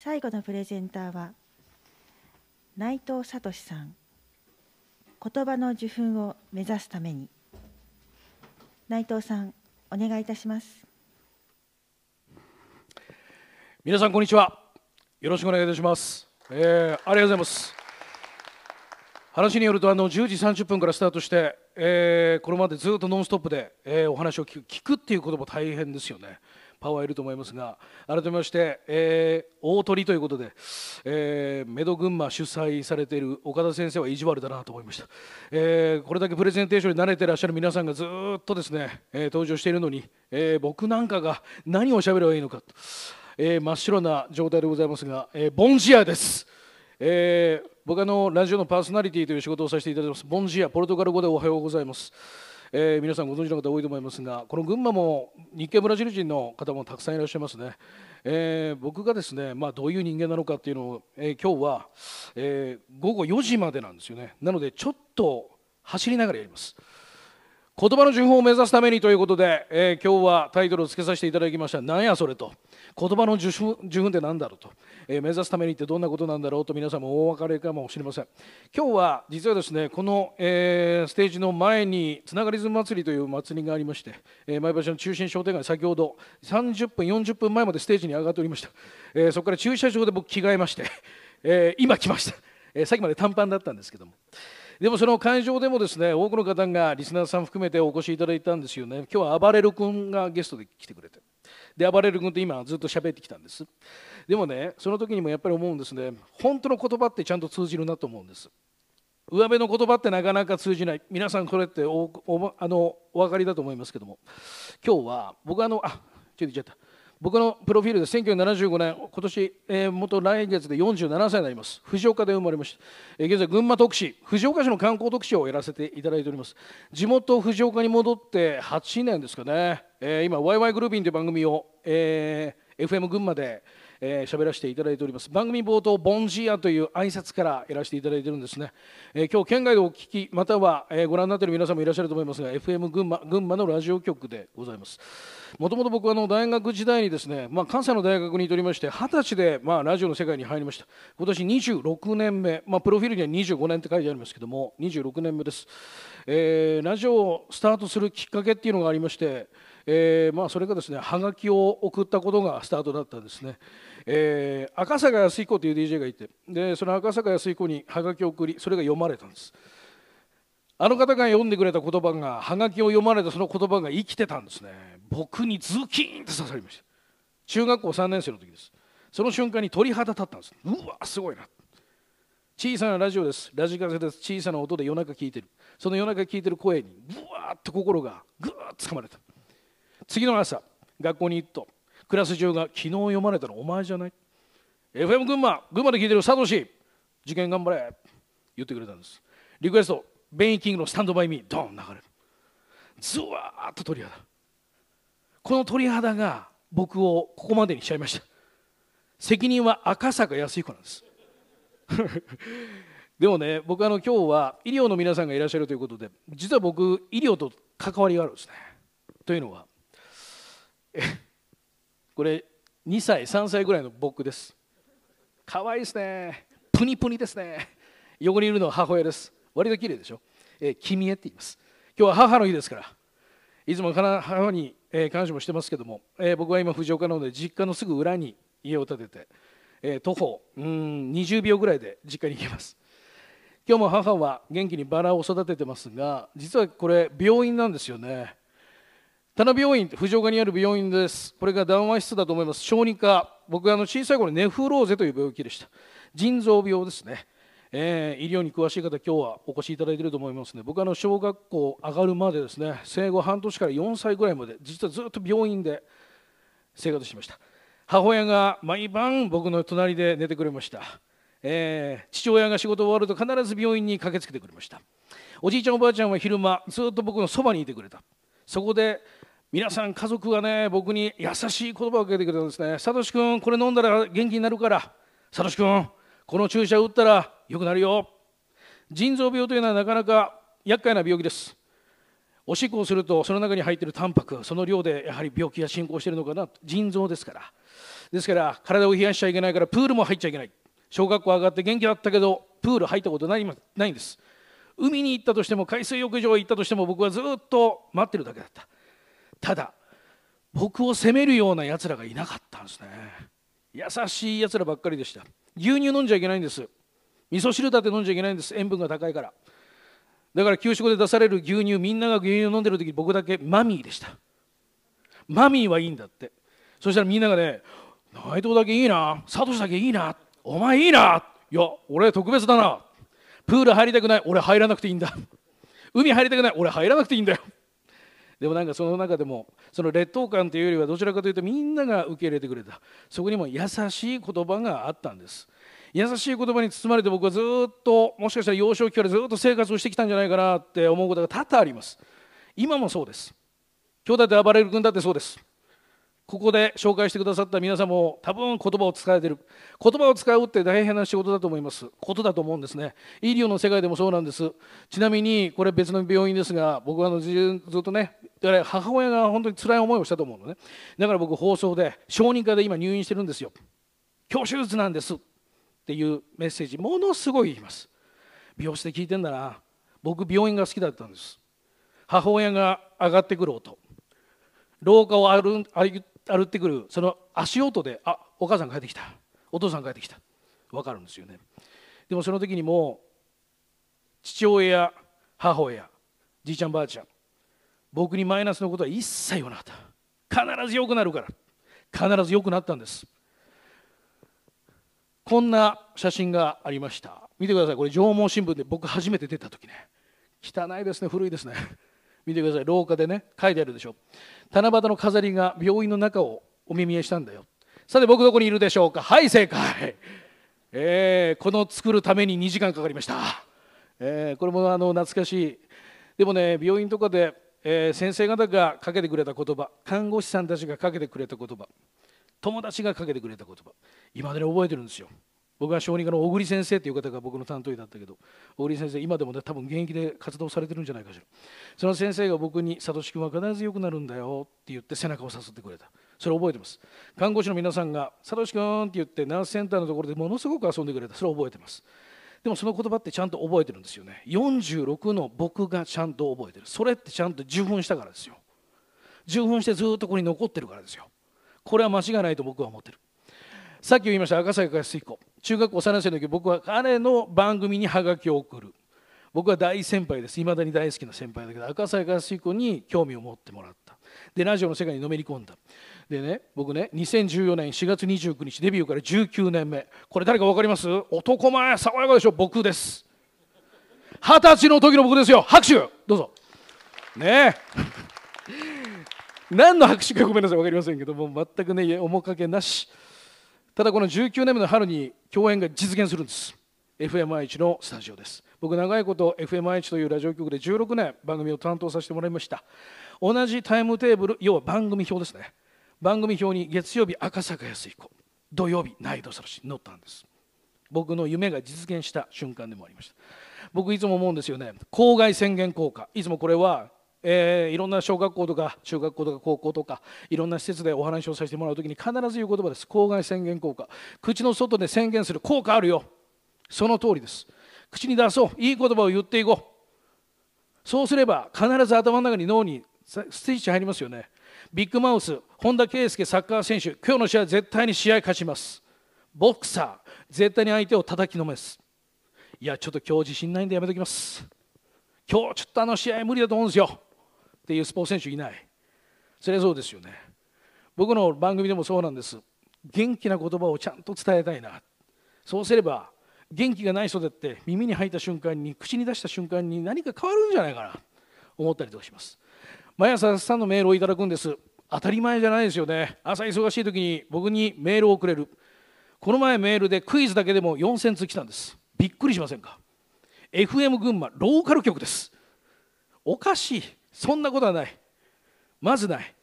最後のプレゼンターは内藤聡さん言葉の受粉を目指すために内藤さんお願いいたします皆さんこんにちはよろしくお願いいたします、えー、ありがとうございます話によるとあの10時30分からスタートして、えー、これまでずっとノンストップで、えー、お話を聞く聞くっていうことも大変ですよねパワーいると思いますが改めまして、えー、大鳥ということで、えー、メド群馬主催されている岡田先生は意地悪だなと思いました、えー、これだけプレゼンテーションに慣れてらっしゃる皆さんがずっとですね、え登場しているのに、え僕なんかが何を喋ればいいのかと、え真っ白な状態でございますが、えボンジアです、え僕あのラジオのパーソナリティという仕事をさせていただきますボンジアポルトガル語でおはようございますえー、皆さんご存知の方多いと思いますがこの群馬も日系ブラジル人の方もたくさんいらっしゃいますね、えー、僕がですね、まあ、どういう人間なのかっていうのを、えー、今日は、え午後4時までなんですよねなのでちょっと走りながらやります言葉の順法を目指すためにということで、え今日はタイトルをつけさせていただきました「なんやそれ」と。言葉の受粉って何だろうと、えー、目指すためにってどんなことなんだろうと皆さんもお分かりかもしれません今日は実はですねこの、えー、ステージの前につながりず祭りという祭りがありまして、えー、前橋の中心商店街先ほど30分40分前までステージに上がっておりました、えそこから駐車場で僕着替えまして、え今来ました、えさっきまで短パンだったんですけどもでもその会場でもですね多くの方がリスナーさん含めてお越しいただいたんですよね今日はあばれる君がゲストで来てくれてで暴れる君と今ずっと喋ってきたんですでもねその時にもやっぱり思うんですね本当の言葉ってちゃんと通じるなと思うんです上辺の言葉ってなかなか通じない皆さんこれっておおあのお分かりだと思いますけども今日は僕あのあちょっと言っちゃった僕のプロフィールで1975年、今年、えー、元来月で47歳になります、藤岡で生まれました、えー、現在、群馬特使、藤岡市の観光特使をやらせていただいております、地元、藤岡に戻って8年ですかね、えー、今、ワイワイグルービンという番組を、えー、FM 群馬で、えー、喋らせていただいております番組冒頭「ボンジーア」という挨拶からやらせていただいてるんですね、えー、今日県外でお聞きまたは、えー、ご覧になっている皆さんもいらっしゃると思いますが FM 群馬群馬のラジオ局でございますもともと僕はの大学時代にですね、まあ、関西の大学にいおりまして二十歳で、まあ、ラジオの世界に入りました今年26年目、まあ、プロフィールには25年って書いてありますけども26年目です、えー、ラジオをスタートするきっかけっていうのがありましてえー、まあ、それがですねはがきを送ったことがスタートだったんですね、えー、赤坂泰彦という DJ がいてでその赤坂泰彦にはがきを送りそれが読まれたんですあの方が読んでくれた言葉がはがきを読まれたその言葉が生きてたんですね僕にズキーンと刺さりました中学校3年生の時ですその瞬間に鳥肌立ったんですうわすごいな小さなラジオですラジカセです小さな音で夜中聞いてるその夜中聞いてる声にうわーっと心がぐーっとつかまれた次の朝学校に行くとクラス中が「昨日読まれたのお前じゃない」「FM 群馬群馬で聞いてるサトシ受験頑張れ」言ってくれたんですリクエストベイキングの「スタンド・バイ・ミー」ドン流れるずわーっと鳥肌この鳥肌が僕をここまでにしちゃいました責任は赤坂康彦なんです でもね僕あの今日は医療の皆さんがいらっしゃるということで実は僕医療と関わりがあるんですねというのは これ2歳3歳ぐらいの僕です可愛いですねプニプニですね横にいるのは母親です割と綺麗でしょ、えー、君へって言います今日は母の日ですからいつも母に、えー、感謝もしてますけども、えー、僕は今藤岡なので実家のすぐ裏に家を建てて、えー、徒歩うん20秒ぐらいで実家に行きます今日も母は元気にバラを育ててますが実はこれ病院なんですよね田名病院藤岡にある病院ですこれが談話室だと思います小児科僕はあの小さい頃ネフローゼという病気でした腎臓病ですね、えー、医療に詳しい方今日はお越しいただいていると思いますの、ね僕はあの小学校上がるまでですね生後半年から4歳ぐらいまで実はずっと病院で生活しました母親が毎晩僕の隣で寝てくれましたえー、父親が仕事終わると必ず病院に駆けつけてくれましたおじいちゃんおばあちゃんは昼間ずっと僕のそばにいてくれたそこで皆さん家族がね僕に優しい言葉をかけてくれたんですね「サトシ君これ飲んだら元気になるからサトシ君この注射打ったら良くなるよ」腎臓病というのはなかなか厄介な病気ですおしっこをするとその中に入っているタンパクその量でやはり病気が進行しているのかな腎臓ですからですから体を冷やしちゃいけないからプールも入っちゃいけない小学校上がって元気だったけどプール入ったことないないんです海に行ったとしても海水浴場行ったとしても僕はずっと待ってるだけだったただ僕を責めるようなやつらがいなかったんですね優しいやつらばっかりでした牛乳飲んじゃいけないんです味噌汁だって飲んじゃいけないんです塩分が高いからだから給食で出される牛乳みんなが牛乳飲んでる時僕だけマミーでしたマミーはいいんだってそしたらみんながね「内藤だけいいなサトシだけいいなお前いいないや俺特別だなプール入りたくない俺入らなくていいんだ海入りたくない俺入らなくていいんだよでもなんかその中でもその劣等感というよりはどちらかというとみんなが受け入れてくれたそこにも優しい言葉があったんです優しい言葉に包まれて僕はずっともしかしたら幼少期からずっと生活をしてきたんじゃないかなって思うことが多々あります今もそうです兄弟で暴れる君だってそうですここで紹介してくださった皆さんも多分言葉を使えてる言葉を使うって大変な仕事だと思いますことだと思うんですね医療の世界でもそうなんですちなみにこれ別の病院ですが僕はあのずっとね母親が本当に辛い思いをしたと思うのねだから僕放送で小児科で今入院してるんですよ今日手術なんですっていうメッセージものすごい言います美容室で聞いてんだな僕病院が好きだったんです母親が上がってくる音廊下を歩歩歩ってくるその足音であお母さん帰ってきたお父さん帰ってきた分かるんですよねでもその時にもう父親や母親じいちゃんばあちゃん僕にマイナスのことは一切言わなかった必ず良くなるから必ず良くなったんですこんな写真がありました見てくださいこれ縄文新聞で僕初めて出た時ね汚いですね古いですね見てください廊下でね書いてあるでしょ七夕の飾りが病院の中をお耳へしたんだよさて僕どこにいるでしょうかはい正解えー、この作るために2時間かかりました、えー、これもあの懐かしいでもね病院とかで、えー、先生方がかけてくれた言葉看護師さんたちがかけてくれた言葉友達がかけてくれた言葉今まで覚えてるんですよ僕は小児科の小栗先生という方が僕の担当医だったけど小栗先生今でも、ね、多分現役で活動されてるんじゃないかしらその先生が僕に「聡君は必ず良くなるんだよ」って言って背中を誘ってくれたそれ覚えてます看護師の皆さんが「聡君」って言ってナースセンターのところでものすごく遊んでくれたそれ覚えてますでもその言葉ってちゃんと覚えてるんですよね46の僕がちゃんと覚えてるそれってちゃんと受粉したからですよ受粉してずっとここに残ってるからですよこれは間違いないと僕は思ってるさっき言いました赤坂康彦中学校3年生の時僕は彼の番組にハガキを送る僕は大先輩ですいまだに大好きな先輩だけど赤坂康彦に興味を持ってもらったでラジオの世界にのめり込んだでね僕ね2014年4月29日デビューから19年目これ誰か分かります男前爽やかでしょ僕です二十歳の時の僕ですよ拍手どうぞねえ何の拍手かごめんなさい分かりませんけども全くね面影なしただこの19年目の春に共演が実現するんです FMI1 のスタジオです僕長いこと FMI1 というラジオ局で16年番組を担当させてもらいました同じタイムテーブル要は番組表ですね番組表に月曜日赤坂康彦土曜日内藤聡に載ったんです僕の夢が実現した瞬間でもありました僕いつも思うんですよね公害宣言効果いつもこれはえー、いろんな小学校とか中学校とか高校とかいろんな施設でお話をさせてもらうときに必ず言う言葉です口外宣言効果口の外で宣言する効果あるよその通りです口に出そういい言葉を言っていこうそうすれば必ず頭の中に脳にスイッチ入りますよねビッグマウス本田圭佑サッカー選手今日の試合絶対に試合勝ちますボクサー絶対に相手を叩きのめすいやちょっと今日自信ないんでやめときます今日ちょっとあの試合無理だと思うんですよっていうスポーツ選手いないそれはそうですよね僕の番組でもそうなんです元気な言葉をちゃんと伝えたいなそうすれば元気がない人だって耳に入った瞬間に口に出した瞬間に何か変わるんじゃないかなと思ったりとかします毎朝たくさんのメールをいただくんです当たり前じゃないですよね朝忙しい時に僕にメールをくれるこの前メールでクイズだけでも4000通来たんですびっくりしませんか FM 群馬ローカル局ですおかしいそんなことはないまずない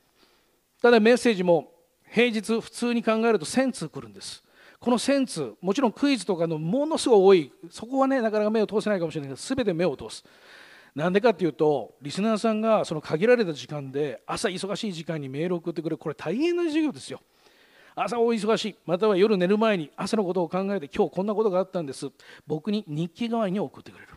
ただメッセージも平日普通に考えると1000通来るんですこの1000通もちろんクイズとかのものすごい多いそこはねなかなか目を通せないかもしれないけど全て目を通すなんでかっていうとリスナーさんがその限られた時間で朝忙しい時間にメールを送ってくれるこれ大変な授業ですよ朝お忙しいまたは夜寝る前に朝のことを考えて今日こんなことがあったんです僕に日記代わりに送ってくれる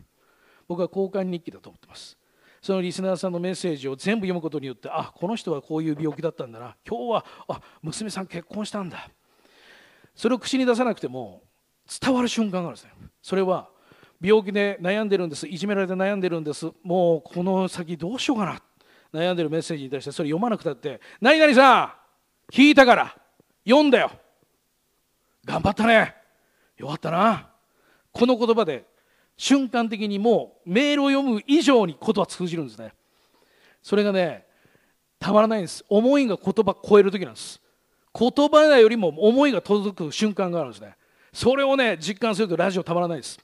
僕は交換日記だと思ってますそのリスナーさんのメッセージを全部読むことによってあこの人はこういう病気だったんだな今日はあ娘さん結婚したんだそれを口に出さなくても伝わる瞬間があるんですねそれは病気で悩んでるんですいじめられて悩んでるんですもうこの先どうしようかな悩んでるメッセージに対してそれ読まなくたって「何々さん聞いたから読んだよ頑張ったねよかったな」この言葉で瞬間的にもうメールを読む以上に言葉通じるんですねそれがねたまらないんです思いが言葉超える時なんです言葉よりも思いが届く瞬間があるんですねそれをね実感するとラジオたまらないです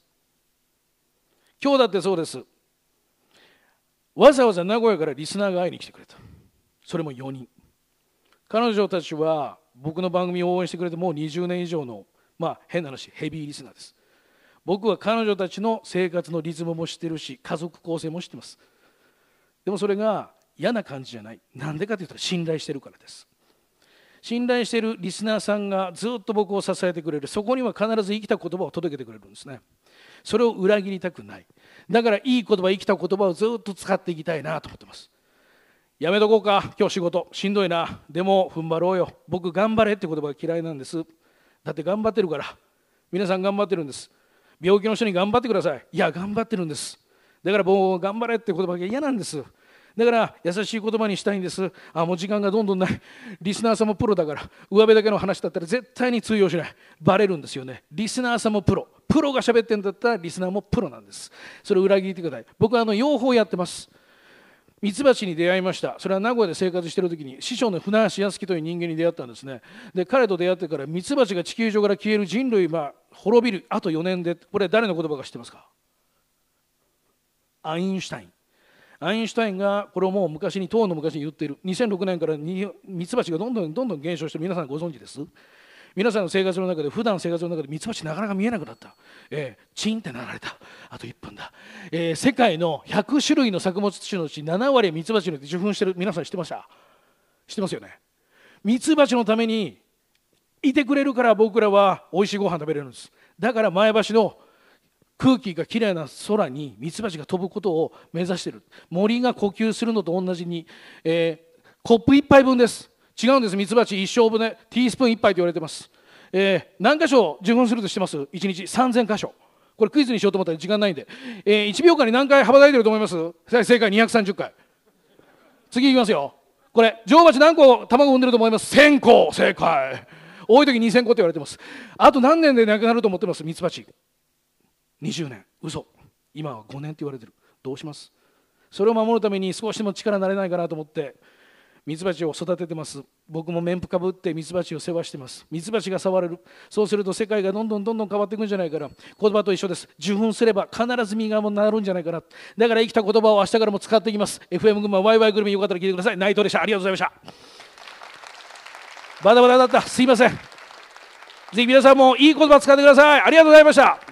今日だってそうですわざわざ名古屋からリスナーが会いに来てくれたそれも4人彼女たちは僕の番組を応援してくれてもう20年以上のまあ変な話ヘビーリスナーです僕は彼女たちの生活のリズムも知ってるし家族構成も知ってますでもそれが嫌な感じじゃないなんでかというと信頼してるからです信頼してるリスナーさんがずっと僕を支えてくれるそこには必ず生きた言葉を届けてくれるんですねそれを裏切りたくないだからいい言葉生きた言葉をずっと使っていきたいなと思ってますやめとこうか今日仕事しんどいなでも踏ん張ろうよ僕頑張れって言葉が嫌いなんですだって頑張ってるから皆さん頑張ってるんです病気の人に頑張ってくださいいや頑張ってるんですだからもう頑張れって言葉が嫌なんですだから優しい言葉にしたいんですあもう時間がどんどんないリスナーさんもプロだから上辺だけの話だったら絶対に通用しないバレるんですよねリスナーさんもプロプロが喋ってんだったらリスナーもプロなんですそれを裏切ってください僕はあの養蜂やってますミツバチに出会いましたそれは名古屋で生活してる時に師匠の船橋康樹という人間に出会ったんですねで彼と出会ってからミツバチが地球上から消える人類は滅びるあと4年でこれ誰の言葉か知ってますかアインシュタインアインシュタインがこれをもう昔に当の昔に言っている2006年からミツバチがどんどんどんどん減少して皆さんご存知です皆さんの生活の中で普段生活の中でミツバチなかなか見えなくなった、えー、チンってなられたあと1分だ、えー、世界の100種類の作物種のうち7割ミツバチによって受粉してる皆さん知ってました知ってますよねミツバチのためにいてくれるから僕らは美味しいご飯食べれるんですだから前橋の空気がきれいな空にミツバチが飛ぶことを目指してる森が呼吸するのと同じに、えー、コップ1杯分です違うんですミツバチ一生分ねティースプーン1杯と言われてます、えー、何箇所受粉するとしてます1日3000箇所これクイズにしようと思ったら時間ないんで、えー、1秒間に何回羽ばたいてると思います正解230回次いきますよこれ女王蜂何個卵産んでると思います1000個正解多い時2000個って言われてますあと何年でなくなると思ってますミツバチ20年嘘今は5年って言われてるどうしますそれを守るために少しでも力になれないかなと思ってミツバチを育ててます僕も面布かぶってミツバチを世話してますミツバチが触れるそうすると世界がどんどんどんどん変わっていくんじゃないから言葉と一緒です受粉すれば必ず実がもなるんじゃないかなだから生きた言葉を明日からも使っていきます FM 群馬ワイワイグルメよかったら聞いてください内藤でしたありがとうございましたバタバタだったすいませんぜひ皆さんもいい言葉使ってくださいありがとうございました